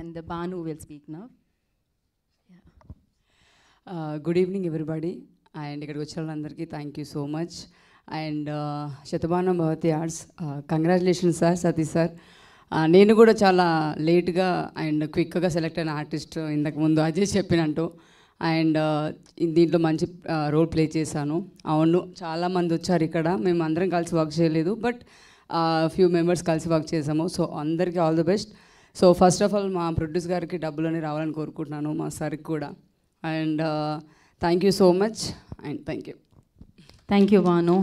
and Banu will speak now. Good evening everybody and ఇక్కడికి వచ్చిన వాళ్ళందరికీ thank you so much and Shatamanam Bhavati arts congratulation sir Satish sir నేను కూడా చాలా లేట్గా అండ్ క్విక్గా సెలెక్ట్ అయిన ఆర్టిస్ట్ ఇంతకుముందు అజయ్ చెప్పినట్టు అండ్ uh, దీంట్లో మంచి రోల్ uh, ప్లే చేశాను అవును చాలామంది వచ్చారు ఇక్కడ మేము అందరం కలిసి వర్క్ చేయలేదు బట్ ఫ్యూ మెంబర్స్ కలిసి వర్క్ చేసాము సో అందరికీ all the best so first of all మా ప్రొడ్యూస్ గారికి డబ్బులని రావాలని కోరుకుంటున్నాను మా సార్కి కూడా and thank you so much and thank you thank you వాను